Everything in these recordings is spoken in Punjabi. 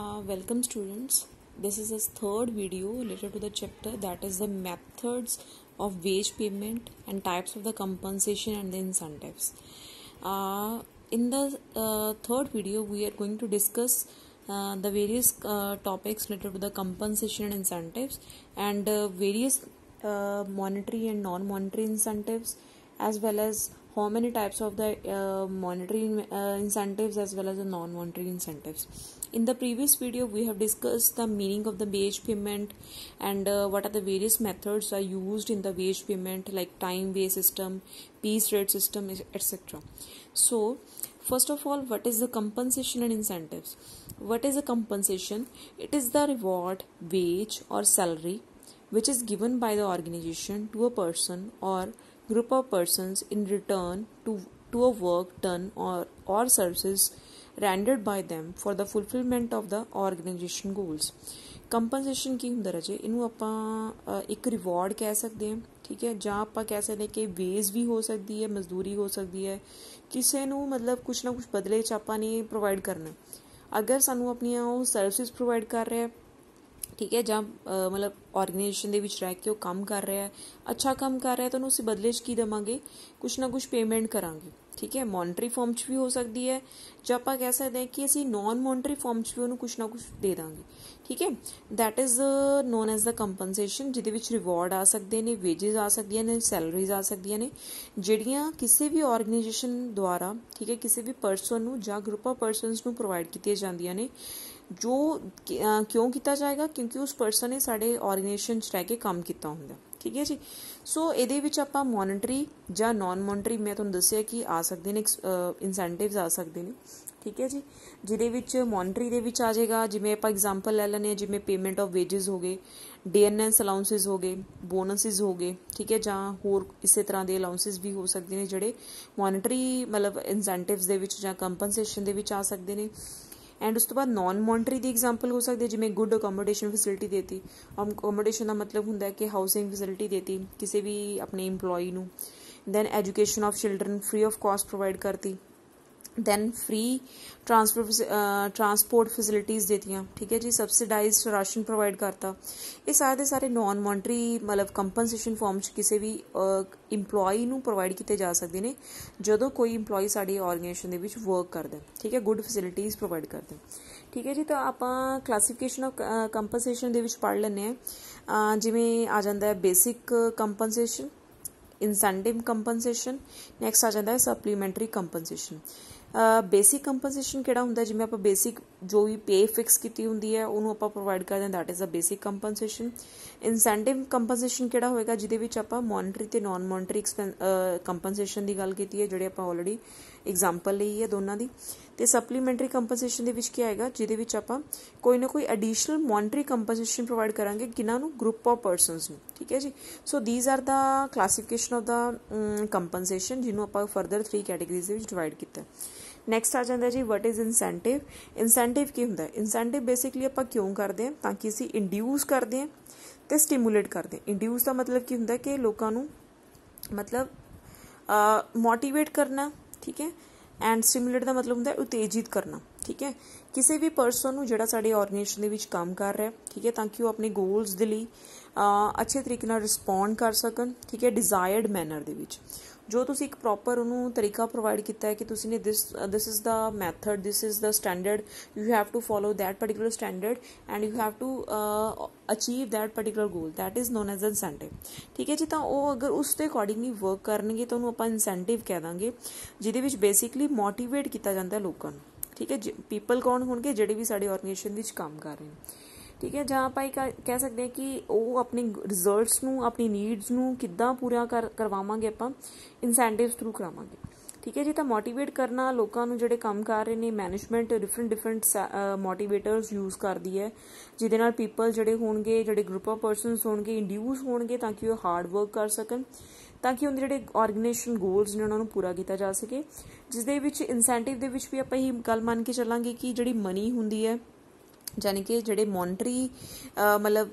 Uh, welcome students this is his third video related to the chapter that is the methods of wage payment and types of the compensation and the incentives uh, in the uh, third video we are going to discuss uh, the various uh, topics related to the compensation and incentives and uh, various monetary and non-monetary incentives as well as how many types of the uh, monetary uh, incentives as well as the non-monetary incentives in the previous video we have discussed the meaning of the wage payment and uh, what are the various methods are used in the wage payment like time based system piece rate system etc so first of all what is the compensation and incentives what is a compensation it is the reward wage or salary which is given by the organization to a person or group of persons in return to, to a work done or, or services rendered by them for the fulfillment of the organization goals compensation ki ਹੁੰਦਾ ਰਾਜੇ ਇਹਨੂੰ ਆਪਾਂ ਇੱਕ ਰਿਵਾਰਡ ਕਹਿ ਸਕਦੇ ਹਾਂ ਠੀਕ ਹੈ ਜਾਂ ਆਪਾਂ ਕਹਿ ਸਕਦੇ ਕਿ ਵੇਜ਼ ਵੀ ਹੋ ਸਕਦੀ ਹੈ ਮਜ਼ਦੂਰੀ ਹੋ ਸਕਦੀ ਹੈ ਕਿਸੇ ਨੂੰ ਮਤਲਬ ਕੁਝ ਨਾ ਕੁਝ ਬਦਲੇ ਚ ਆਪਾਂ ਨੇ ਪ੍ਰੋਵਾਈਡ ਕਰਨਾ ਅਗਰ ਸਾਨੂੰ ਆਪਣੀਆਂ ਉਹ ਸਰਵਿਸਿਜ਼ ਪ੍ਰੋਵਾਈਡ ਕਰ ਰਿਹਾ ਹੈ ਠੀਕ ਹੈ ਜਾਂ ਮਤਲਬ ਆਰਗੇਨਾਈਜੇਸ਼ਨ ਦੇ ਵਿੱਚ ਰਹਿ ਕੇ ਉਹ ਕੰਮ ਕਰ ਰਿਹਾ ਹੈ ਅੱਛਾ ਕੰਮ ਕਰ ਰਿਹਾ ਹੈ ਤਾਂ ਉਹਨੂੰ ਅਸੀਂ ਬਦਲੇ 'ਚ ਕੀ ਦਵਾਂਗੇ ਕੁਛ ਨਾ ਕੁਛ ਪੇਮੈਂਟ ਕਰਾਂਗੇ ਠੀਕ ਹੈ ਮੋਨਟਰੀ ਫਾਰਮ 'ਚ ਵੀ ਹੋ ਸਕਦੀ ਹੈ ਜਾਂ ਆਪਾਂ ਕਹਿ ਸਕਦੇ ਹਾਂ ਕਿ ਅਸੀਂ ਨਾਨ ਮੋਨਟਰੀ ਫਾਰਮ 'ਚ ਵੀ ਉਹਨੂੰ ਕੁਛ ਨਾ ਕੁਛ ਦੇ ਦਾਂਗੇ ਠੀਕ ਹੈ that is known as the compensation ਜਿਹਦੇ ਵਿੱਚ ਰਿਵਾਰਡ ਆ ਸਕਦੇ ਨੇ ਵੇਜਸ ਆ ਸਕਦੀਆਂ ਨੇ ਸੈਲਰੀਜ਼ ਆ ਸਕਦੀਆਂ ਨੇ ਜਿਹੜੀਆਂ ਕਿਸੇ ਵੀ ਆਰਗੇਨਾਈਜੇਸ਼ਨ ਦੁਆਰਾ ਠੀਕ ਹੈ ਕਿਸੇ ਵੀ ਪਰਸਨ ਨੂੰ ਜਾਂ ਗਰੁੱਪ ਆਫ ਪਰਸਨਸ ਨੂੰ ਪ੍ਰੋਵਾਈਡ ਕੀਤੀਆਂ ਜਾਂਦੀਆਂ ਨੇ ਜੋ ਕਿਉਂ ਕੀਤਾ ਜਾਏਗਾ ਕਿਉਂਕਿ ਉਸ ਪਰਸਨ ਨੇ ਸਾਡੇ ਆਰਗੇਨਾਈਜੇਸ਼ਨ 'ਚ ਰਹਿ ਕੇ ਕੰਮ ਕੀਤਾ ਹੁੰਦਾ ਠੀਕ ਹੈ ਜੀ ਸੋ ਇਹਦੇ ਵਿੱਚ ਆਪਾਂ ਮੋਨਿਟਰੀ ਜਾਂ ਨਾਨ ਮੋਨਿਟਰੀ ਮੈਂ ਤੁਹਾਨੂੰ ਦੱਸਿਆ ਕਿ ਆ ਸਕਦੇ ਨੇ ਇਨਸੈਂਟਿਵਸ ਆ ਸਕਦੇ ਨੇ ਠੀਕ ਹੈ ਜੀ ਜਿਹਦੇ ਵਿੱਚ ਮੋਨਿਟਰੀ ਦੇ ਵਿੱਚ ਆ ਜਾਏਗਾ ਜਿਵੇਂ ਆਪਾਂ ਐਗਜ਼ਾਮਪਲ ਲੈ ਲੈਨੇ ਜਿਵੇਂ ਪੇਮੈਂਟ ਆਫ ਵੇਜਸ ਹੋ ਗਏ ਡੀਐਨਐਸ ਅਲਾਉਂਸਸ ਹੋ ਗਏ ਬੋਨਸਸ ਹੋ ਗਏ ਠੀਕ ਹੈ ਜਾਂ ਹੋਰ ਇਸੇ ਤਰ੍ਹਾਂ ਦੇ ਅਲਾਉਂਸਸ ਵੀ ਹੋ ਸਕਦੇ ਨੇ ਜਿਹੜੇ ਮੋਨਿਟਰੀ ਮਤਲਬ ਇਨਸੈਂਟਿਵਸ ਦੇ ਵਿੱਚ ਜਾਂ ਕੰਪਨਸੇਸ਼ਨ ਦੇ ਵਿੱਚ ਆ ਸਕਦੇ ਨੇ ਐਂਡ ਉਸ ਤੋਂ ਬਾਅਦ ਨਾਨ ਮੋਨਟਰੀ ਦੀ ਐਗਜ਼ਾਮਪਲ ਹੋ ਸਕਦੀ ਜਿਵੇਂ ਗੁੱਡ ਅਕੋਮੋਡੇਸ਼ਨ ਫੈਸਿਲਿਟੀ ਦੇਤੀ ਅਕੋਮੋਡੇਸ਼ਨ um, ਦਾ ਮਤਲਬ ਹੁੰਦਾ ਹੈ ਕਿ ਹਾਊਸਿੰਗ ਫੈਸਿਲਿਟੀ ਦੇਤੀ ਕਿਸੇ ਵੀ ਆਪਣੇ EMPLOYE ਨੂੰ then education of children free of cost provide ਕਰਤੀ ਦੈਨ ਫ੍ਰੀ ਟਰਾਂਸਪੋਰਟ ਟਰਾਂਸਪੋਰਟ ਫੈਸਿਲਿਟੀਆਂ ਦਿੱਤੀਆਂ ਠੀਕ ਹੈ ਜੀ ਸਬਸਿਡਾਈਜ਼ਡ ਰਾਸ਼ਨ ਪ੍ਰੋਵਾਈਡ ਕਰਤਾ ਇਹ ਸਾਰੇ ਦੇ ਸਾਰੇ ਨਾਨ ਮੋਨਟਰੀ ਮਤਲਬ ਕੰਪਨਸੇਸ਼ਨ ਫਾਰਮ ਚ ਕਿਸੇ ਵੀ EMPLOYE ਨੂੰ ਪ੍ਰੋਵਾਈਡ ਕੀਤੇ ਜਾ ਸਕਦੇ ਨੇ ਜਦੋਂ ਕੋਈ EMPLOYE ਸਾਡੀ ਆਰਗੇਨਾਈਜੇਸ਼ਨ ਦੇ ਵਿੱਚ ਵਰਕ ਕਰਦਾ ਠੀਕ ਹੈ ਗੁੱਡ ਫੈਸਿਲਿਟੀਆਂ ਪ੍ਰੋਵਾਈਡ ਕਰਦਾ ਠੀਕ ਹੈ ਜੀ ਤਾਂ ਆਪਾਂ ਕਲਾਸੀਫਿਕੇਸ਼ਨ ਆਫ ਕੰਪਨਸੇਸ਼ਨ ਦੇ ਵਿੱਚ ਪੜ੍ਹ ਲੈਣੇ ਆ ਜਿਵੇਂ ਆ ਜਾਂਦਾ ਹੈ basic compensation incentive compensation next ਆ ਜਾਂਦਾ ਹੈ ਸਪਲੀਮੈਂਟਰੀ ਕੰਪਨਸੇਸ਼ਨ ਬੇਸਿਕ ਕੰਪਨਸੇਸ਼ਨ ਕਿਹੜਾ ਹੁੰਦਾ ਜਿਵੇਂ ਆਪਾਂ ਬੇਸਿਕ ਜੋ ਵੀ ਪੇ ਫਿਕਸ ਕੀਤੀ ਹੁੰਦੀ ਹੈ ਉਹਨੂੰ ਆਪਾਂ ਪ੍ਰੋਵਾਈਡ ਕਰਦੇ ਹਾਂ that is a basic compensation incentive compensation ਕਿਹੜਾ ਹੋਏਗਾ ਜਿਹਦੇ ਵਿੱਚ ਆਪਾਂ ਮੋਨਟਰੀ ਤੇ ਨਾਨ ਮੋਨਟਰੀ ਕੰਪਨਸੇਸ਼ਨ ਦੀ ਗੱਲ ਕੀਤੀ ਹੈ ਜਿਹੜੇ ਆਪਾਂ ਆਲਰੇਡੀ ਐਗਜ਼ਾਮਪਲ ਲਈ ਹੈ ਦੋਨਾਂ ਦੀ ਤੇ ਸਪਲੀਮੈਂਟਰੀ ਕੰਪਨਸੇਸ਼ਨ ਦੇ ਵਿੱਚ ਕੀ ਆਏਗਾ ਜਿਹਦੇ ਵਿੱਚ ਆਪਾਂ ਕੋਈ ਨਾ ਕੋਈ ਐਡੀਸ਼ਨਲ ਮੋਨਟਰੀ ਕੰਪਨਸੇਸ਼ਨ ਪ੍ਰੋਵਾਈਡ ਕਰਾਂਗੇ ਕਿਨਾਂ ਨੂੰ ਗਰੁੱਪ ਆਫ ਪਰਸਨਸ ਨੂੰ ਠੀਕ ਹੈ ਜੀ so these are the classification of the compensation ਜਿਹਨੂੰ ਆਪਾਂ ਫਰਦਰ 3 ਕੈਟਾਗਰੀਜ਼ ਦੇ ਵਿੱਚ ਡਿਵਾਈਡ ਕੀਤਾ ਨੈਕਸਟ ਆ ਜਾਂਦਾ ਜੀ ਵਾਟ ਇਜ਼ ਇਨਸੈਂਟਿਵ ਇਨਸੈਂਟਿਵ ਕੀ ਹੁੰਦਾ ਇਨਸੈਂਟਿਵ ਬੇਸਿਕਲੀ ਆਪਾਂ ਕਿਉਂ ਕਰਦੇ ਹਾਂ ਤਾਂ ਕਿ ਅਸੀਂ ਇੰਡਿਊਸ ਕਰਦੇ ਹਾਂ ਤੇ ਸਟਿਮੂਲੇਟ ਕਰਦੇ ਹਾਂ ਇੰਡਿਊਸ ਦਾ ਮਤਲਬ ਕੀ ਹੁੰਦਾ ਕਿ ਲੋਕਾਂ ਨੂੰ ਮਤਲਬ ਮੋਟੀਵੇਟ ਕਰਨਾ ਠੀਕ ਹੈ ਐਂਡ ਸਟਿਮੂਲੇਟ ਦਾ ਮਤਲਬ ਹੁੰਦਾ ਹੈ ਉਤੇਜਿਤ ਕਰਨਾ ਠੀਕ ਹੈ ਕਿਸੇ ਵੀ ਪਰਸਨ ਨੂੰ ਜਿਹੜਾ ਸਾਡੇ ਆਰਗੇਨਾਈਜੇਸ਼ਨ ਦੇ ਵਿੱਚ ਕੰਮ ਕਰ ਰਿਹਾ ਠੀਕ ਹੈ ਤਾਂ ਕਿ ਉਹ ਆਪਣੇ ਗੋਲਸ ਦੇ ਲਈ ਅੱਛੇ ਤਰੀਕੇ ਨਾਲ ਰਿਸਪੌਂਡ ਕਰ ਸਕਣ ਠੀਕ ਹੈ ਡਿਜ਼ਾਇਰਡ ਮੈਨਰ ਦੇ ਵਿੱਚ ਜੋ ਤੁਸੀਂ ਇੱਕ ਪ੍ਰੋਪਰ ਉਹਨੂੰ ਤਰੀਕਾ ਪ੍ਰੋਵਾਈਡ ਕੀਤਾ ਹੈ ਕਿ ਤੁਸੀਂ ਨੇ this this is the method this is the standard you have to follow that particular standard and you have to achieve that particular goal that is known as a incentive ਠੀਕ ਹੈ ਜੀ ਤਾਂ ਉਹ ਅਗਰ ਉਸ ਦੇ ਅਕੋਰਡਿੰਗਲੀ ਵਰਕ ਕਰਨਗੇ ਤਾਂ ਉਹਨੂੰ ਆਪਾਂ ਇਨਸੈਂਟਿਵ ਕਹਿ ਦਾਂਗੇ ਜਿਹਦੇ ਵਿੱਚ ਬੇਸਿਕਲੀ ਮੋਟੀਵੇਟ ਕੀਤਾ ਜਾਂਦਾ ਲੋਕਾਂ ਨੂੰ ਠੀਕ ਹੈ ਪੀਪਲ ਕੌਣ ਹੋਣਗੇ ਜਿਹੜੇ ਵੀ ਸਾਡੇ ਆਰਗੇਨਾਈਜੇਸ਼ਨ ਵਿੱਚ ਕੰਮ ਕਰ ਰਹੇ ਨੇ ਠੀਕ ਹੈ ਜਾਂ ਆਪਾਂ ਇਹ ਕਹਿ ਸਕਦੇ ਹਾਂ ਕਿ ਉਹ ਆਪਣੇ ਰਿਜ਼ਲਟਸ ਨੂੰ ਆਪਣੀ ਨੀਡਸ ਨੂੰ ਕਿੱਦਾਂ ਪੂਰਾ ਕਰਵਾਵਾਂਗੇ ਆਪਾਂ ਇਨਸੈਂਟਿਵਸ ਥਰੂ ਕਰਾਵਾਂਗੇ ਠੀਕ ਹੈ ਜੀ ਤਾਂ ਮੋਟੀਵੇਟ ਕਰਨਾ ਲੋਕਾਂ ਨੂੰ ਜਿਹੜੇ ਕੰਮ ਕਰ ਰਹੇ ਨੇ management different different motivators use ਕਰਦੀ ਹੈ ਜਿਹਦੇ ਨਾਲ ਪੀਪਲ ਜਿਹੜੇ ਹੋਣਗੇ ਜਿਹੜੇ ਗਰੁੱਪ ਆਫ ਪਰਸਨਸ ਹੋਣਗੇ ਇੰਡਿਊਸ ਹੋਣਗੇ ਤਾਂ ਕਿ ਉਹ ਹਾਰਡ ਵਰਕ ਕਰ ਸਕਣ ਤਾਂ ਕਿ ਉਹਨਾਂ ਜਿਹੜੇ ਆਰਗੇਨਾਈਜੇਸ਼ਨ ਗੋਲਸ ਨੇ ਉਹਨਾਂ ਨੂੰ ਪੂਰਾ ਕੀਤਾ ਜਾ ਸਕੇ ਜਿਸ ਦੇ ਵਿੱਚ ਇਨਸੈਂਟਿਵ ਦੇ ਵਿੱਚ ਵੀ ਆਪਾਂ ਇਹ ਗੱਲ ਮੰਨ ਕੇ ਚੱਲਾਂਗੇ ਕਿ ਜਿਹੜੀ ਮਨੀ ਹੁੰਦੀ ਹੈ ਯਾਨੀ ਕਿ ਜਿਹੜੇ ਮੋਨਟਰੀ ਮਤਲਬ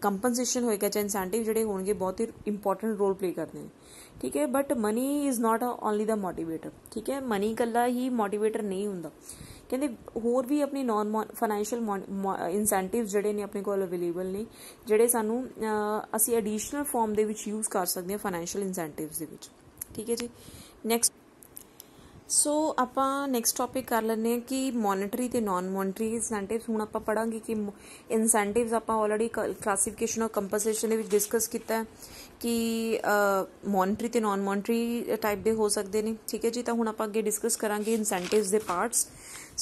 ਕੰਪਨਸੇਸ਼ਨ ਹੋਏਗਾ ਜਾਂ ਇਨਸੈਂਟਿਵ ਜਿਹੜੇ ਹੋਣਗੇ ਬਹੁਤ ਹੀ ਇੰਪੋਰਟੈਂਟ ਰੋਲ ਪਲੇ ਕਰਦੇ ਨੇ ਠੀਕ ਹੈ but money is not only the motivator ਠੀਕ ਹੈ ਮਨੀ ਕੱਲਾ ਹੀ ਮੋਟੀਵੇਟਰ ਨਹੀਂ ਹੁੰਦਾ ਕਹਿੰਦੇ ਹੋਰ ਵੀ ਆਪਣੇ ਨਾਨ ਫਾਈਨੈਂਸ਼ੀਅਲ ਇਨਸੈਂਟਿਵ ਜਿਹੜੇ ਨੇ ਆਪਣੇ ਕੋਲ ਅਵੇਲੇਬਲ ਨੇ ਜਿਹੜੇ ਸਾਨੂੰ ਅਸੀਂ ਐਡੀਸ਼ਨਲ ਫਾਰਮ ਦੇ ਵਿੱਚ ਯੂਜ਼ ਕਰ ਸਕਦੇ ਹਾਂ ਫਾਈਨੈਂਸ਼ੀਅਲ ਇਨਸੈਂਟਿਵਸ ਦੇ ਵਿੱਚ ਠੀਕ ਹੈ ਜੀ ਨੈਕਸਟ ਸੋ ਆਪਾਂ ਨੈਕਸਟ ਟੌਪਿਕ ਕਰ ਲੈਂਦੇ ਹਾਂ ਕਿ ਮੋਨਿਟਰੀ ਤੇ ਨਾਨ ਮੋਨਿਟਰੀ ਇਨਸੈਂਟਿਵਸ ਹੁਣ ਆਪਾਂ ਪੜਾਂਗੇ ਕਿ ਇਨਸੈਂਟਿਵਸ ਆਪਾਂ ਆਲਰੇਡੀ ਕਲਾਸੀਫਿਕੇਸ਼ਨ ਆਫ ਕੰਪਨਸੇਸ਼ਨ ਦੇ ਵਿੱਚ ਡਿਸਕਸ ਕੀਤਾ ਹੈ ਕਿ ਮੋਨਿਟਰੀ ਤੇ ਨਾਨ ਮੋਨਿਟਰੀ ਟਾਈਪ ਦੇ ਹੋ ਸਕਦੇ ਨੇ ਠੀਕ ਹੈ ਜੀ ਤਾਂ ਹੁਣ ਆਪਾਂ ਅੱਗੇ ਡਿਸਕਸ ਕਰਾਂਗੇ ਇਨਸੈਂਟਿਵਸ ਦੇ ਪਾਰਟਸ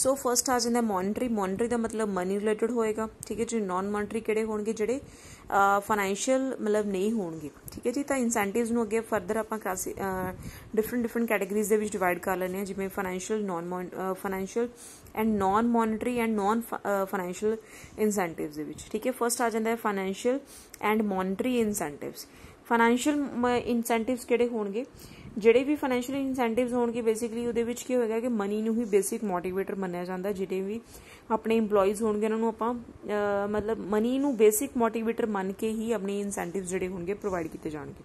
ਸੋ ਫਰਸਟ ਆ ਜਾਂਦਾ ਮੋਨਿਟਰੀ ਮੋਨਿਟਰੀ ਦਾ ਮਤਲਬ ਮਨੀ ਰਿਲੇਟਡ ਹੋਏਗਾ ਠੀਕ ਹੈ ਜੀ ਨਾਨ ਮੋਨਿਟਰੀ ਕਿਹੜੇ ਹੋਣਗੇ ਜਿਹੜੇ ਫਾਈਨੈਂਸ਼ੀਅਲ ਮਤਲਬ ਨਹੀਂ ਹੋਣਗੇ ਠੀਕ ਹੈ ਜੀ ਤਾਂ ਇਨਸੈਂਟਿਵਸ ਨੂੰ ਅੱਗੇ ਫਰਦਰ ਆਪਾਂ ਕਾਸੀ ਡਿਫਰੈਂਟ ਡਿਫਰੈਂਟ ਕੈਟਾਗਰੀਜ਼ ਦੇ ਵਿੱਚ ਡਿਵਾਈਡ ਕਰ ਲੈਣੇ ਆ ਜਿਵੇਂ financial non financial and non monetary and non financial incentives ਦੇ ਵਿੱਚ ਠੀਕ ਹੈ ਫਰਸਟ ਆ ਜਾਂਦਾ ਹੈ financial and monetary incentives financial incentives ਕਿਹੜੇ ਹੋਣਗੇ ਜਿਹੜੇ ਵੀ ਫਾਈਨੈਂਸ਼ੀਅਲ ਇਨਸੈਂਟਿਵਸ ਹੋਣਗੇ ਬੇਸਿਕਲੀ ਉਹਦੇ ਵਿੱਚ ਕੀ ਹੋਏਗਾ ਕਿ ਮਨੀ ਨੂੰ ਹੀ ਬੇਸਿਕ ਮੋਟੀਵੇਟਰ ਮੰਨਿਆ ਜਾਂਦਾ ਜਿਹੜੇ ਵੀ ਆਪਣੇ EMPLOYEES ਹੋਣਗੇ ਉਹਨਾਂ ਨੂੰ ਆਪਾਂ ਮਤਲਬ ਮਨੀ ਨੂੰ ਬੇਸਿਕ ਮੋਟੀਵੇਟਰ ਮੰਨ ਕੇ ਹੀ ਆਪਣੇ ਇਨਸੈਂਟਿਵਸ ਜਿਹੜੇ ਹੋਣਗੇ ਪ੍ਰੋਵਾਈਡ ਕੀਤੇ ਜਾਣਗੇ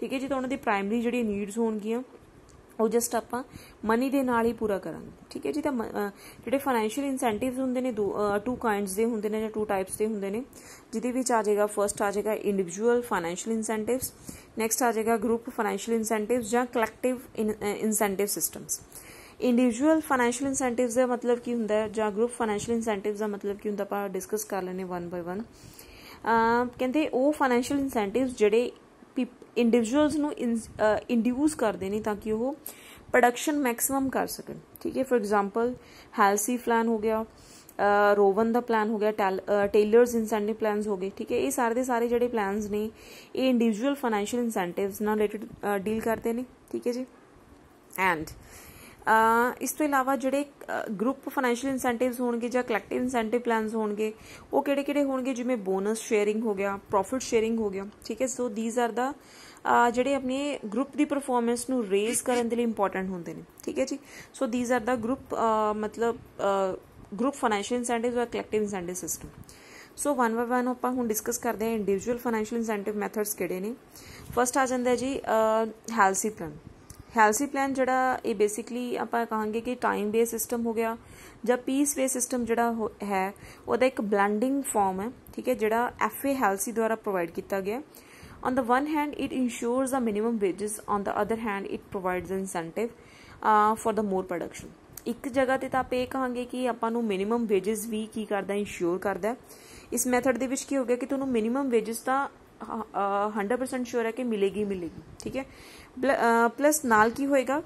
ਠੀਕ ਹੈ ਜੀ ਤਾਂ ਉਹਨਾਂ ਦੀ ਪ੍ਰਾਇਮਰੀ ਜਿਹੜੀ ਨੀਡਸ ਹੋਣਗੀਆਂ ਉਹ ਜਸਟ ਆਪਾਂ ਮਨੀ ਦੇ ਨਾਲ ਹੀ ਪੂਰਾ ਕਰਾਂਗੇ ਠੀਕ ਹੈ ਜੀ ਤਾਂ ਜਿਹੜੇ ਫਾਈਨੈਂਸ਼ੀਅਲ ਇਨਸੈਂਟਿਵਸ ਹੁੰਦੇ ਨੇ ਟੂ ਕਾਈਂਡਸ ਦੇ ਹੁੰਦੇ ਨੇ ਜਾਂ ਟੂ ਟਾਈਪਸ ਦੇ ਹੁੰਦੇ ਨੇ ਜਿਹਦੇ ਵਿੱਚ ਆ ਜਾਏਗਾ ਫਰਸਟ ਆ ਜਾਏਗਾ ਇੰਡੀਵਿਜੂਅਲ ਫਾਈਨੈਂਸ਼ੀਅਲ ਇਨਸੈਂਟਿਵਸ ਨੈਕਸਟ ਆ ਜਾਏਗਾ ਗਰੁੱਪ ਫਾਈਨੈਂਸ਼ੀਅਲ ਇਨਸੈਂਟਿਵਸ ਜਾਂ collective incentive systems individual financial incentives ਦਾ ਮਤਲਬ ਕੀ ਹੁੰਦਾ ਹੈ ਜਾਂ ਗਰੁੱਪ ਫਾਈਨੈਂਸ਼ੀਅਲ ਇਨਸੈਂਟਿਵਸ ਦਾ ਮਤਲਬ ਕੀ ਹੁੰਦਾ ਆਪਾਂ ਡਿਸਕਸ ਕਰ ਲੈਨੇ ਵਨ ਬਾਈ ਵਨ ਕਹਿੰਦੇ ਉਹ ਫਾਈਨੈਂਸ਼ੀਅਲ ਇਨਸੈਂਟਿਵਸ ਜਿਹੜੇ ਇੰਡੀਵਿਜੂਅਲਸ ਨੂੰ ਇੰਡਿਊਸ uh, ਕਰਦੇ ਨੇ ਤਾਂ ਕਿ ਉਹ ਪ੍ਰੋਡਕਸ਼ਨ ਮੈਕਸਿਮਮ ਕਰ ਸਕਣ ਠੀਕ ਹੈ ਫॉर ਐਗਜ਼ਾਮਪਲ ਹੈਲਸੀ ਪਲਾਨ ਹੋ ਗਿਆ ਰੋਵਨ uh, ਦਾ ਪਲਾਨ ਹੋ ਗਿਆ ਟੇਲਰਸ ਇਨਸੈਂਟਿਵ ਪਲਾਨਸ ਹੋ ਗਏ ਠੀਕ ਹੈ ਇਹ ਸਾਰੇ ਦੇ ਸਾਰੇ ਜਿਹੜੇ ਪਲਾਨਸ ਨੇ ਇਹ ਇੰਡੀਵਿਜੂਅਲ ਫਾਈਨੈਂਸ਼ੀਅਲ ਇਨਸੈਂਟਿਵਸ ਨਾਲ ਰਿਲੇਟਡ ਡੀਲ uh, ਕਰਦੇ ਨੇ ਠੀਕ ਹੈ ਜੀ ਐਂਡ ਇਸ ਤੋਂ ਇਲਾਵਾ ਜਿਹੜੇ ਗਰੁੱਪ ਫਾਈਨੈਂਸ਼ੀਅਲ ਇਨਸੈਂਟਿਵਸ ਹੋਣਗੇ ਜਾਂ ਕਲੈਕਟਿਵ ਇਨਸੈਂਟਿਵ ਪਲਾਨਸ ਹੋਣਗੇ ਉਹ ਕਿਹੜੇ-ਕਿਹੜੇ ਹੋਣਗੇ ਜਿਵੇਂ ਬੋਨਸ ਸ਼ੇਅਰਿੰਗ ਹੋ ਗਿਆ ਪ੍ਰੋਫਿਟ ਸ਼ੇਅਰਿੰਗ ਹੋ ਗਿਆ ਠੀਕ ਹੈ ਸੋ ਥੀਸ ਆਰ ਦਾ ਜਿਹੜੇ ਆਪਣੇ ਗਰੁੱਪ ਦੀ ਪਰਫਾਰਮੈਂਸ ਨੂੰ ਰੇਜ਼ ਕਰਨ ਦੇ ਲਈ ਇੰਪੋਰਟੈਂਟ ਹੁੰਦੇ ਨੇ ਠੀਕ ਹੈ ਜੀ so these are the group ਮਤਲਬ ਗਰੁੱਪ ਫਾਈਨੈਂਸ਼ੀਅਲ ਇਨਸੈਂਟਿਵਸ ਜਾਂ collective incentive system so one by one ਆਪਾਂ ਹੁਣ ਡਿਸਕਸ ਕਰਦੇ ਹਾਂ ਇੰਡੀਵਿਜੂਅਲ ਫਾਈਨੈਂਸ਼ੀਅਲ ਇਨਸੈਂਟਿਵ ਮੈਥਡਸ ਕਿਹੜੇ ਨੇ ਫਸਟ ਆ ਜਾਂਦਾ ਜੀ ਹੈਲਸੀ ਪਲਾਨ ਹੈਲਸੀ ਪਲਾਨ ਜਿਹੜਾ ਇਹ ਬੇਸਿਕਲੀ ਆਪਾਂ ਕਹਾਂਗੇ ਕਿ ਟਾਈਮ ਬੇਸ ਸਿਸਟਮ ਹੋ ਗਿਆ ਜਾਂ ਪੀਸ ਬੇਸ ਸਿਸਟਮ ਜਿਹੜਾ ਹੈ ਉਹਦਾ ਇੱਕ ਬਲੈਂਡਿੰਗ ਫਾਰਮ ਹੈ ਠੀਕ ਹੈ ਜਿਹੜਾ ਐਫਏ ਹੈਲਸੀ ਦੁਆਰਾ ਪ੍ਰੋਵਾਈਡ ਕੀਤਾ ਗਿਆ on the one hand it insures a minimum wages on the other hand it provides incentive for the more production ਇੱਕ ਜਗ੍ਹਾ ਤੇ ਤਾਂ ਆਪੇ ਇਹ ਕਹਾਂਗੇ ਕਿ ਆਪਾਂ ਨੂੰ ਮਿਨੀਮਮ ਵੇਜਸ ਵੀ ਕੀ ਕਰਦਾ ਇਨਸ਼ੋਰ ਕਰਦਾ ਇਸ ਮੈਥਡ ਦੇ ਵਿੱਚ ਕੀ ਹੋ ਗਿਆ ਕਿ ਤੁਹਾਨੂੰ ਮਿਨੀਮਮ ਵੇਜਸ ਤਾਂ 100% ਸ਼ੋਰ ਹੈ ਕਿ ਮਿਲੇਗੀ ਮਿਲੇਗੀ ਠੀਕ ਹੈ ਪਲੱਸ ਨਾਲ ਕੀ ਹੋਏਗਾ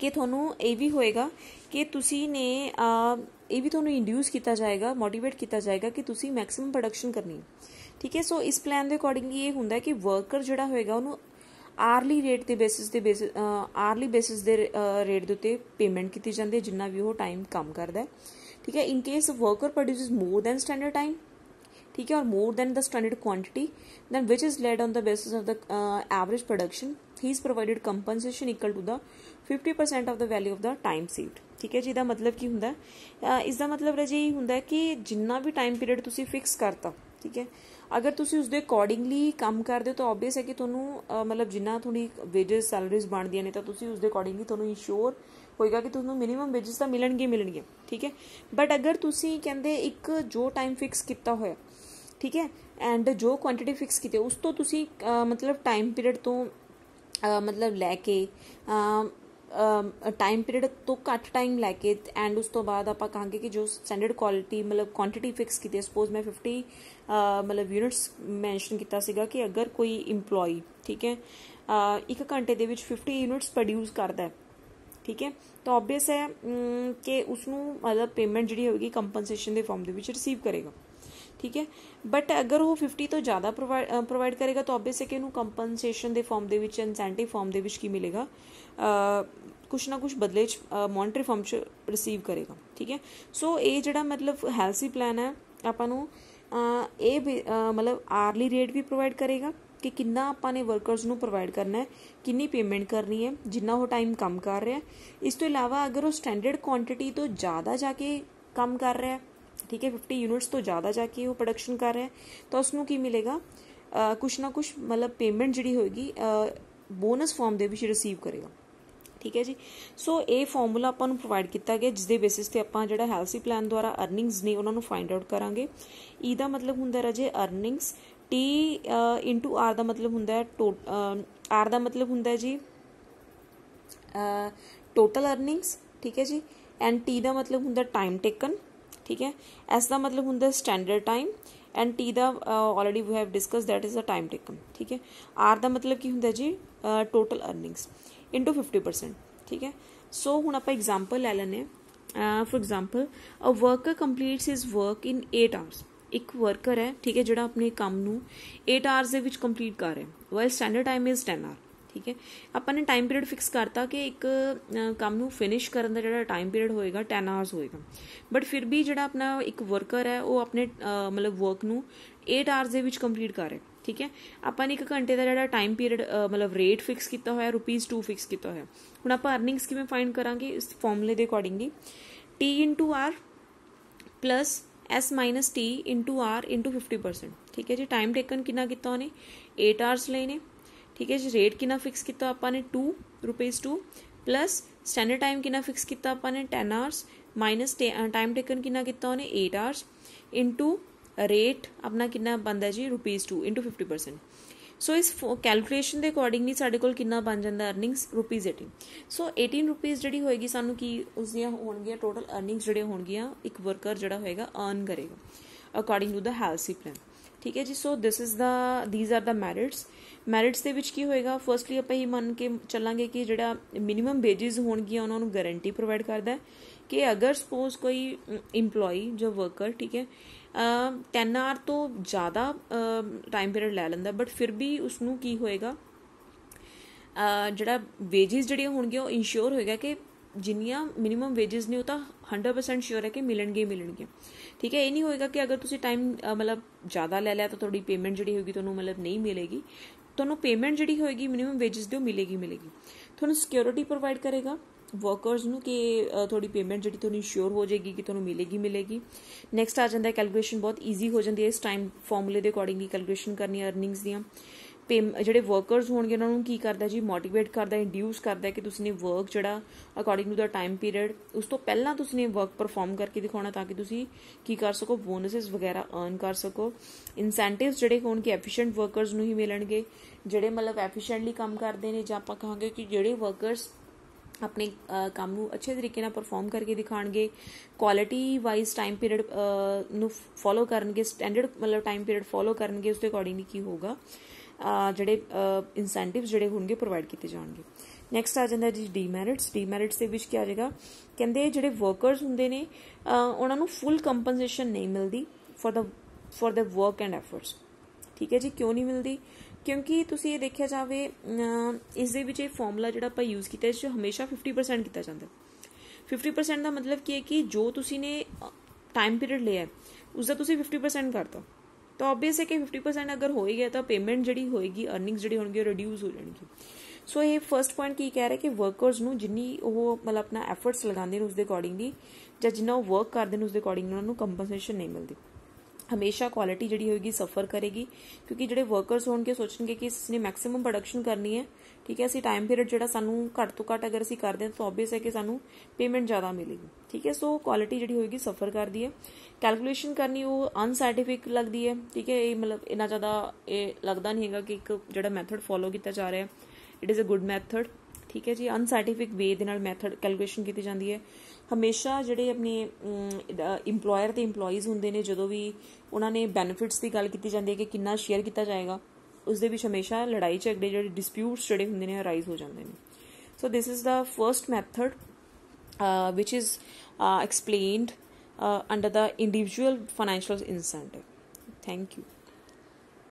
ਕਿ ਤੁਹਾਨੂੰ ਇਹ ਵੀ ਹੋਏਗਾ ਕਿ ਤੁਸੀਂ ਨੇ ਇਹ ਵੀ ਤੁਹਾਨੂੰ ਇੰਡਿਊਸ ਕੀਤਾ ਜਾਏਗਾ ਮੋਟੀਵੇਟ ਕੀਤਾ ਜਾਏਗਾ ਕਿ ਤੁਸੀਂ ਮੈਕਸਿਮਮ ਪ੍ਰੋਡਕਸ਼ਨ ਕਰਨੀ ਹੈ ਠੀਕ ਹੈ ਸੋ ਇਸ ਪਲਾਨ ਦੇ ਅਕੋਰਡਿੰਗ ਇਹ ਹੁੰਦਾ ਕਿ ਵਰਕਰ ਜਿਹੜਾ ਹੋਏਗਾ ਉਹਨੂੰ ਆਰਲੀ ਰੇਟ ਦੇ ਬੇਸਿਸ ਦੇ ਬੇਸਿਸ ਆਰਲੀ ਬੇਸਿਸ ਦੇ ਰੇਟ ਦੇ ਉੱਤੇ ਪੇਮੈਂਟ ਕੀਤੀ ਜਾਂਦੀ ਹੈ ਜਿੰਨਾ ਵੀ ਉਹ ਟਾਈਮ ਕੰਮ ਕਰਦਾ ਹੈ ਠੀਕ ਹੈ in case worker produces more than standard time ठीक है और more than the standard quantity then which is laid on the basis of the average production ਹੀ ਇਸ provided compensation equal to the 50% of the value of the time saved ਠੀਕ ਹੈ ਜੀ ਇਹਦਾ ਮਤਲਬ ਕੀ ਹੁੰਦਾ ਇਸ ਦਾ ਮਤਲਬ ਹੈ ਜੀ ਹੁੰਦਾ ਕਿ ਜਿੰਨਾ ਵੀ ਟਾਈਮ ਪੀਰੀਅਡ ਤੁਸੀਂ ਫਿਕਸ ਕਰਤਾ ਠੀਕ ਹੈ ਅਗਰ ਤੁਸੀਂ ਉਸ ਦੇ ਅਕੋਰਡਿੰਗਲੀ ਕੰਮ ਕਰਦੇ ਹੋ ਤਾਂ ਆਬਵੀਅਸ ਹੈ ਕਿ ਤੁਹਾਨੂੰ ਮਤਲਬ ਜਿੰਨਾ ਤੁਹਾਡੀ ਵੇਜਸ ਸੈਲਰੀਜ਼ ਬਣਦੀਆਂ ਨੇ ਤਾਂ ਤੁਸੀਂ ਉਸ ਦੇ ਅਕੋਰਡਿੰਗਲੀ ਤੁਹਾਨੂੰ ਇਨਸ਼ੋਰ ਹੋਏਗਾ ਕਿ ਤੁਹਾਨੂੰ ਮਿਨੀਮਮ ਵੇਜਸ ਤਾਂ ਮਿਲਣਗੇ ਮਿਲਣਗੇ ਠੀਕ ਹੈ ਬਟ ਅਗਰ ਤੁਸੀਂ ਕਹਿੰਦੇ ਇੱਕ ਜੋ ਟਾਈਮ ਫਿਕਸ ਕੀਤਾ ਹੋਇਆ ਠੀਕ ਹੈ ਐਂਡ ਜੋ ਕੁਆਂਟੀਟੀ ਫਿਕਸ ਕੀਤੀ ਉਸ ਤੋਂ ਤੁਸੀਂ ਮਤਲਬ ਟਾਈਮ ਪੀਰੀਅਡ ਤੋਂ ਮਤਲਬ ਲੈ ਕੇ ਟਾਈਮ ਪੀਰੀਅਡ ਤੋਂ ਘੱਟ ਟਾਈਮ ਲੈ ਕੇ ਐਂਡ ਉਸ ਤੋਂ ਬਾਅਦ ਆਪਾਂ ਕਹਾਂਗੇ ਕਿ ਜੋ ਸਟੈਂਡਰਡ ਕੁਆਲਿਟੀ ਮਤਲਬ ਕੁਆਂਟੀਟੀ ਫਿਕਸ ਕੀਤੀ ਸਪੋਜ਼ ਮੈਂ 50 ਮਤਲਬ ਯੂਨਿਟਸ ਮੈਂਸ਼ਨ ਕੀਤਾ ਸੀਗਾ ਕਿ ਅਗਰ ਕੋਈ EMPLOYE ਠੀਕ ਹੈ ਇੱਕ ਘੰਟੇ ਦੇ ਵਿੱਚ 50 ਯੂਨਿਟਸ ਪ੍ਰੋਡਿਊਸ ਕਰਦਾ ਹੈ ਠੀਕ ਹੈ ਤਾਂ ਆਬਵੀਅਸ ਹੈ ਕਿ ਉਸ ਨੂੰ ਮਤਲਬ ਪੇਮੈਂਟ ਜਿਹੜੀ ਹੋਏਗੀ ਕੰਪਨਸੇਸ਼ਨ ਦੇ ਫਾਰਮ ਦੇ ਵਿੱਚ ਰਿਸੀਵ ਕਰੇਗਾ ਠੀਕ ਹੈ ਬਟ ਅਗਰ ਉਹ 50 ਤੋਂ ਜ਼ਿਆਦਾ ਪ੍ਰੋਵਾਈਡ ਕਰੇਗਾ ਤਾਂ ਆਬਵੀਅਸ ਹੈ ਕਿ ਉਹਨੂੰ ਕੰਪਨਸੇਸ਼ਨ ਦੇ ਫਾਰਮ ਦੇ ਵਿੱਚ ਇਨਸੈਂਟਿਵ ਫਾਰਮ ਦੇ ਵਿੱਚ ਕੀ ਮਿਲੇਗਾ ਕੁਛ ਨਾ ਕੁਛ ਬਦਲੇ ਚ ਮੋਨਟਰੀ ਫਾਰਮ ਚ ਰਿਸੀਵ ਕਰੇਗਾ ਠੀਕ ਹੈ ਸੋ ਇਹ ਜਿਹੜਾ ਮਤਲਬ ਹੈਲਸੀ ਪਲਾਨ ਹੈ ਆਪਾਂ ਨੂੰ ਇਹ ਮਤਲਬ ਆਰਲੀ ਰੇਟ ਵੀ ਪ੍ਰੋਵਾਈਡ ਕਰੇਗਾ ਕਿ ਕਿੰਨਾ ਆਪਾਂ ਨੇ ਵਰਕਰਸ ਨੂੰ ਪ੍ਰੋਵਾਈਡ ਕਰਨਾ ਹੈ ਕਿੰਨੀ ਪੇਮੈਂਟ ਕਰਨੀ ਹੈ ਜਿੰਨਾ ਉਹ ਟਾਈਮ ਕੰਮ ਕਰ ਰਿਹਾ ਇਸ ਤੋਂ ਇਲਾਵਾ ਅਗਰ ਉਹ ਸਟੈਂਡਰਡ ਕੁਆਂਟੀਟੀ ਤੋਂ ਜ਼ਿਆਦਾ ਜਾ ਕੇ ਕੰਮ ਕਰ ਰਿਹਾ ਹੈ ਠੀਕ ਹੈ 50 ਯੂਨਿਟਸ ਤੋਂ ਜ਼ਿਆਦਾ ਜਾ ਕੇ ਉਹ ਪ੍ਰੋਡਕਸ਼ਨ ਕਰ ਰਿਹਾ ਤਾਂ ਉਸ ਨੂੰ ਕੀ ਮਿਲੇਗਾ ਕੁਛ ਨਾ ਕੁਛ ਮਤਲਬ ਪੇਮੈਂਟ ਜਿਹੜੀ ਹੋਏਗੀ ਬੋਨਸ ਫਾਰਮ ਦੇ ਵਿੱਚ ਰਿਸੀਵ ਕਰੇਗਾ ਠੀਕ ਹੈ ਜੀ ਸੋ ਇਹ ਫਾਰਮੂਲਾ ਆਪਾਂ ਨੂੰ ਪ੍ਰੋਵਾਈਡ ਕੀਤਾ ਗਿਆ ਜਿਸ ਦੇ ਬੇਸਿਸ ਤੇ ਆਪਾਂ ਜਿਹੜਾ ਹੈਲਥੀ ਪਲਾਨ ਦੁਆਰਾ ਅਰਨਿੰਗਸ ਨੇ ਉਹਨਾਂ ਨੂੰ ਫਾਈਂਡ ਆਊਟ ਕਰਾਂਗੇ ਇਹਦਾ ਦਾ ਮਤਲਬ ਹੁੰਦਾ ਰਜੇ ਅਰਨਿੰਗਸ ਟੀ ਇਨਟੂ ਆਰ ਦਾ ਮਤਲਬ ਹੁੰਦਾ ਹੈ ਆਰ ਦਾ ਮਤਲਬ ਹੁੰਦਾ ਹੈ ਜੀ ਟੋਟਲ ਅਰਨਿੰਗਸ ਠੀਕ ਹੈ ਜੀ ਐਂਡ ਟੀ ਦਾ ਮਤਲਬ ਹੁੰਦਾ ਟਾਈਮ ਟੇਕਨ ਠੀਕ ਹੈ ਐਸ ਦਾ ਮਤਲਬ ਹੁੰਦਾ ਸਟੈਂਡਰਡ ਟਾਈਮ ਐਂਡ ਟੀ ਦਾ already we have discuss that is a time taken ਠੀਕ ਹੈ ਆਰ ਦਾ ਮਤਲਬ ਕੀ ਹੁੰਦਾ ਜੀ ਟੋਟਲ ਅਰਨਿੰਗਸ ਇਨਟੂ 50% ਠੀਕ ਹੈ ਸੋ ਹੁਣ ਆਪਾਂ ਐਗਜ਼ਾਮਪਲ ਲੈ ਲੈਨੇ for example a worker completes his work in 8 hours ਇੱਕ ਵਰਕਰ ਹੈ ਠੀਕ ਹੈ ਜਿਹੜਾ ਆਪਣੇ ਕੰਮ ਨੂੰ 8 ਆਵਰਸ ਦੇ ਵਿੱਚ ਕੰਪਲੀਟ ਕਰ ਰਿਹਾ ਹੈ while standard time is 10 hour ਠੀਕ ਹੈ ਆਪਾਂ ਨੇ ਟਾਈਮ ਪੀਰੀਅਡ ਫਿਕਸ ਕਰਤਾ ਕਿ ਇੱਕ ਕੰਮ ਨੂੰ ਫਿਨਿਸ਼ ਕਰਨ ਦਾ ਜਿਹੜਾ ਟਾਈਮ ਪੀਰੀਅਡ ਹੋਏਗਾ 10 ਆਵਰਸ ਹੋਏਗਾ ਬਟ ਫਿਰ ਵੀ ਜਿਹੜਾ ਆਪਣਾ ਇੱਕ ਵਰਕਰ ਹੈ ਉਹ ਆਪਣੇ ਮਤਲਬ ਵਰਕ ਨੂੰ 8 ਆਵਰਸ ਦੇ ਵਿੱਚ ਕੰਪਲੀਟ ਕਰ ਰਿਹਾ ਠੀਕ ਹੈ ਆਪਾਂ ਨੇ ਇੱਕ ਘੰਟੇ ਦਾ ਜਿਹੜਾ ਟਾਈਮ ਪੀਰੀਅਡ ਮਤਲਬ ਰੇਟ ਫਿਕਸ ਕੀਤਾ ਹੋਇਆ ਰੁਪੀਸ 2 ਫਿਕਸ ਕੀਤਾ ਹੋਇਆ ਹੁਣ ਆਪਾਂ ਅਰਨਿੰਗਸ ਕਿਵੇਂ ਫਾਈਂਡ ਕਰਾਂਗੇ ਇਸ ਫਾਰਮੂਲੇ ਦੇ accordingly t r plus s t r 50% ਠੀਕ ਹੈ ਜੀ ਟਾਈਮ ਟੇਕਨ ਕਿੰਨਾ ਕੀਤਾ ਉਹਨੇ 8 ਆਵਰਸ ਲਈ ਨੇ ਠੀਕ ਹੈ ਜੀ ਰੇਟ ਕਿੰਨਾ ਫਿਕਸ ਕੀਤਾ ਆਪਾਂ ਨੇ 2 ਰੁਪਏ 2 ਪਲੱਸ ਸਟੈਂਡਰਡ ਟਾਈਮ ਕਿੰਨਾ ਫਿਕਸ ਕੀਤਾ ਆਪਾਂ ਨੇ 10 ਆਵਰਸ ਮਾਈਨਸ ਟਾਈਮ ਟੇਕਨ ਕਿੰਨਾ ਕੀਤਾ ਉਹਨੇ 8 ਆਵਰਸ ਇਨਟੂ ਰੇਟ ਆਪਣਾ ਕਿੰਨਾ ਬੰਦਾ ਜੀ ਰੁਪੀਸ 2 ਇਨਟੂ 50% ਸੋ ਇਸ ਕੈਲਕੂਲੇਸ਼ਨ ਦੇ ਅਕੋਰਡਿੰਗਲੀ ਸਾਡੇ ਕੋਲ ਕਿੰਨਾ ਬਣ ਜਾਂਦਾ ਅਰਨਿੰਗਸ ਰੁਪੀਸ 18 ਸੋ 18 ਰੁਪੀਸ ਜਿਹੜੀ ਹੋਏਗੀ ਸਾਨੂੰ ਕੀ ਉਸ ਦੀਆਂ ਹੋਣਗੀਆਂ ਟੋਟਲ ਅਰਨਿੰਗਸ ਜਿਹੜੇ ਹੋਣਗੀਆਂ ਇੱਕ ਵਰਕਰ ਜਿਹੜਾ ਹੋਏਗਾ ਅਰਨ ਕਰੇਗਾ according to the Halsey plan ਠੀਕ ਹੈ ਜੀ so this is the these are the merits merits ਦੇ ਵਿੱਚ ਕੀ ਹੋਏਗਾ ਫਰਸਟਲੀ ਆਪਾਂ ਇਹ ਮੰਨ ਕੇ ਚੱਲਾਂਗੇ ਕਿ ਜਿਹੜਾ ਮਿਨੀਮਮ ਵੇਜਸ ਹੋਣਗੀਆਂ ਉਹਨਾਂ ਨੂੰ ਗਾਰੰਟੀ ਪ੍ਰੋਵਾਈਡ ਕਰਦਾ ਹੈ ਕਿ ਅਗਰ ਸਪੋਜ਼ ਕੋਈ EMPLOYE ਜੋ ਵਰਕਰ ਠੀਕ ਹੈ 10 ਆਰ ਤੋਂ ਜ਼ਿਆਦਾ ਟਾਈਮ ਪੀਰੀਅਡ ਲੈ ਲੈਂਦਾ ਬਟ ਫਿਰ ਵੀ ਉਸ ਨੂੰ ਕੀ ਹੋਏਗਾ ਜਿਹੜਾ ਵੇਜਸ ਜਿਹੜੀਆਂ ਹੋਣਗੀਆਂ ਉਹ ਇਨਸ਼ੋਰ ਹੋਏਗਾ ਕਿ ਜਿੰਨੀਆਂ ਮਿਨੀਮਮ ਵੇजेस ਨੇ ਉਹ ਤਾਂ 100% ਸ਼ੋਰ ਹੈ ਕਿ ਮਿਲਣਗੇ ਮਿਲਣਗੇ ਠੀਕ ਹੈ ਇਹ ਨਹੀਂ ਹੋਏਗਾ ਕਿ ਅਗਰ ਤੁਸੀਂ ਟਾਈਮ ਮਤਲਬ ਜ਼ਿਆਦਾ ਲੈ ਲਿਆ ਤਾਂ ਤੁਹਾਡੀ ਪੇਮੈਂਟ ਜਿਹੜੀ ਹੋਗੀ ਤੁਹਾਨੂੰ ਮਤਲਬ ਨਹੀਂ ਮਿਲੇਗੀ ਤੁਹਾਨੂੰ ਪੇਮੈਂਟ ਜਿਹੜੀ ਹੋਏਗੀ ਮਿਨੀਮਮ ਵੇजेस ਦੀ ਉਹ ਮਿਲੇਗੀ ਮਿਲੇਗੀ ਤੁਹਾਨੂੰ ਸਿਕਿਉਰਿਟੀ ਪ੍ਰੋਵਾਈਡ ਕਰੇਗਾ ਵਰਕਰਸ ਨੂੰ ਕਿ ਤੁਹਾਡੀ ਪੇਮੈਂਟ ਜਿਹੜੀ ਤੁਹਾਨੂੰ ਸ਼ੋਰ ਹੋ ਜਾਏਗੀ ਕਿ ਤੁਹਾਨੂੰ ਮਿਲੇਗੀ ਮਿਲੇਗੀ ਨੈਕਸਟ ਆ ਜਾਂਦਾ ਹੈ ਕੈਲਕੂਲੇਸ਼ਨ ਬਹੁਤ ਈਜ਼ੀ ਹੋ ਜਾਂਦੀ ਹੈ ਇਸ ਟਾਈਮ ਫਾਰਮੂਲੇ ਦੇ ਅਕੋਰਡਿੰਗਲੀ ਕੈਲਕੂਲੇਸ਼ਨ ਕਰਨੀ ਅਰਨਿੰਗਸ ਦੀਆਂ ਜਿਹੜੇ ਵਰਕਰਸ ਹੋਣਗੇ ਉਹਨਾਂ ਨੂੰ ਕੀ ਕਰਦਾ ਜੀ ਮੋਟੀਵੇਟ ਕਰਦਾ ਇੰਡਿਊਸ ਕਰਦਾ ਕਿ ਤੁਸੀਂ ਨੇ ਵਰਕ ਜਿਹੜਾ according to the time period ਉਸ ਤੋਂ ਪਹਿਲਾਂ ਤੁਸੀਂ ਨੇ ਵਰਕ ਪਰਫਾਰਮ ਕਰਕੇ ਦਿਖਾਉਣਾ ਤਾਂ ਕਿ ਤੁਸੀਂ ਕੀ ਕਰ ਸਕੋ ਬੋਨਸਸ ਵਗੈਰਾ ਅਰਨ ਕਰ ਸਕੋ ਇਨਸੈਂਟਿਵਸ ਜਿਹੜੇ ਹੋਣਗੇ ਐਫੀਸ਼ੀਐਂਟ ਵਰਕਰਸ ਨੂੰ ਹੀ ਮਿਲਣਗੇ ਜਿਹੜੇ ਮਤਲਬ ਐਫੀਸ਼ੀਐਂਟਲੀ ਕੰਮ ਕਰਦੇ ਨੇ ਜਾਂ ਆਪਾਂ ਕਹਾਂਗੇ ਕਿ ਜਿਹੜੇ ਵਰਕਰਸ ਆਪਣੇ ਕੰਮ ਨੂੰ ਅੱਛੇ ਤਰੀਕੇ ਨਾਲ ਪਰਫਾਰਮ ਕਰਕੇ ਦਿਖਾਣਗੇ ਕੁਆਲਿਟੀ ਵਾਈਜ਼ ਟਾਈਮ ਪੀਰੀਅਡ ਨੂੰ ਫੋਲੋ ਕਰਨਗੇ ਸਟੈਂਡਰਡ ਮਤਲਬ ਟਾਈਮ ਪੀਰੀਅਡ ਫੋਲੋ ਕਰਨਗੇ ਉਸ ਦੇ ਅਕੋਰਡਿੰਗਲੀ ਕੀ ਹੋਊਗਾ ਜਿਹੜੇ ਇਨਸੈਂਟਿਵਸ ਜਿਹੜੇ ਹੋਣਗੇ ਪ੍ਰੋਵਾਈਡ ਕੀਤੇ ਜਾਣਗੇ ਨੈਕਸਟ ਆ ਜਾਂਦਾ ਜੀ ਡੀਮੈਰਿਟਸ ਡੀਮੈਰਿਟਸ ਦੇ ਵਿੱਚ ਕੀ ਆ ਜਾਏਗਾ ਕਹਿੰਦੇ ਜਿਹੜੇ ਵਰਕਰਸ ਹੁੰਦੇ ਨੇ ਉਹਨਾਂ ਨੂੰ ਫੁੱਲ ਕੰਪਨਸੇਸ਼ਨ ਨਹੀਂ ਮਿਲਦੀ for the for the work and efforts ਠੀਕ ਹੈ ਜੀ ਕਿਉਂ ਨਹੀਂ ਮਿਲਦੀ ਕਿਉਂਕਿ ਤੁਸੀਂ ਇਹ ਦੇਖਿਆ ਜਾਵੇ ਇਸ ਦੇ ਵਿੱਚ ਇਹ ਫਾਰਮੂਲਾ ਜਿਹੜਾ ਆਪਾਂ ਯੂਜ਼ ਕੀਤਾ ਇਸ ਜੋ ਹਮੇਸ਼ਾ 50% ਕੀਤਾ ਜਾਂਦਾ 50% ਦਾ ਮਤਲਬ ਕੀ ਹੈ ਕਿ ਜੋ ਤੁਸੀਂ ਨੇ ਟਾਈਮ ਪੀਰੀਅਡ ਲਿਆ ਉਸ ਦਾ ਤੁਸੀਂ 50% ਕਰਤਾ ਤਾਂ ਆਬਵੀਅਸ ਹੈ ਕਿ 50% ਅਗਰ ਹੀ ਗਿਆ ਤਾਂ ਪੇਮੈਂਟ ਜਿਹੜੀ ਹੋਏਗੀ ਅਰਨਿੰਗਸ ਜਿਹੜੀ ਹੋਣਗੇ ਰਿਡਿਊਸ ਹੋ ਜਾਣਗੇ ਸੋ ਇਹ ਫਰਸਟ ਪੁਆਇੰਟ ਕੀ ਕਹਿ ਰਿਹਾ ਕਿ ਵਰਕਰਸ ਨੂੰ ਜਿੰਨੀ ਉਹ ਮਤਲਬ ਆਪਣਾ ਐਫਰਟਸ ਲਗਾਉਂਦੇ ਨੇ ਉਸ ਦੇ ਅਕੋਰਡਿੰਗਲੀ ਜਾਂ ਜਿੰਨਾ ਉਹ ਵਰਕ ਕਰਦੇ ਨੇ ਉਸ ਦੇ ਅਕੋਰਡਿੰਗ ਉਹਨਾਂ ਨੂੰ ਕੰਪਨਸੇਸ਼ਨ ਨਹੀਂ ਮਿਲਦੀ ਹਮੇਸ਼ਾ ਕੁਆਲਿਟੀ ਜਿਹੜੀ ਹੋਏਗੀ ਸਫਰ ਕਰੇਗੀ ਕਿਉਂਕਿ ਜਿਹੜੇ ਵਰਕਰਸ ਹੋਣਗੇ ਸੋਚਣਗੇ ਕਿ ਇਸ ਨੇ ਮੈਕਸਿਮਮ ਪ੍ਰੋਡਕਸ਼ਨ ਕਰਨੀ ਹੈ ਠੀਕ ਹੈ ਅਸੀਂ ਟਾਈਮ ਪੀਰੀਅਡ ਜਿਹੜਾ ਸਾਨੂੰ ਘੱਟ ਤੋਂ ਘੱਟ ਅਗਰ ਅਸੀਂ ਕਰਦੇ ਹਾਂ ਤਾਂ ਆਬਵੀਅਸ ਹੈ ਕਿ ਸਾਨੂੰ ਪੇਮੈਂਟ ਜ਼ਿਆਦਾ ਮਿਲੇਗੀ ਠੀਕ ਹੈ ਸੋ ਕੁਆਲਿਟੀ ਜਿਹੜੀ ਹੋਏਗੀ ਸਫਰ ਕਰਦੀ ਹੈ ਕੈਲਕੂਲੇਸ਼ਨ ਕਰਨੀ ਉਹ ਅਨਸਰਟੀਫਿਕ ਲੱਗਦੀ ਹੈ ਠੀਕ ਹੈ ਇਹ ਮਤਲਬ ਇਨਾ ਜ਼ਿਆਦਾ ਇਹ ਲੱਗਦਾ ਨਹੀਂ ਹੈਗਾ ਕਿ ਇੱਕ ਜਿਹੜਾ ਮੈਥਡ ਫੋਲੋ ਕੀਤਾ ਜਾ ਰਿਹਾ ਹੈ it is a good method ਠੀਕ ਹੈ ਜੀ ਅਨਸਰਟੀਫਿਕ ਵੇ ਦੇ ਨਾਲ ਮੈਥਡ ਕੈਲਕੂਲੇਸ਼ਨ ਕੀਤੀ ਜਾਂਦੀ ਹੈ ਹਮੇਸ਼ਾ ਜਿਹੜੇ ਆਪਣੇ EMPLOYER ਤੇ EMPLOYEES ਹੁੰਦੇ ਨੇ ਜਦੋਂ ਵੀ ਉਹਨਾਂ ਨੇ ਬੈਨੀਫਿਟਸ ਦੀ ਗੱਲ ਕੀਤੀ ਜਾਂਦੀ ਹੈ ਕਿ ਕਿੰਨਾ ਸ਼ੇਅਰ ਕੀਤਾ ਜਾਏਗਾ ਉਸ ਦੇ ਵਿੱਚ ਹਮੇਸ਼ਾ ਲੜਾਈ ਝਗੜੇ ਜਿਹੜੇ ਡਿਸਪਿਊਟਸ ਜਿਹੜੇ ਹੁੰਦੇ ਨੇ ਅਰਾਈਜ਼ ਹੋ ਜਾਂਦੇ ਨੇ so this is the first method uh, which is uh, explained uh, under the individual financial incentive. Thank you.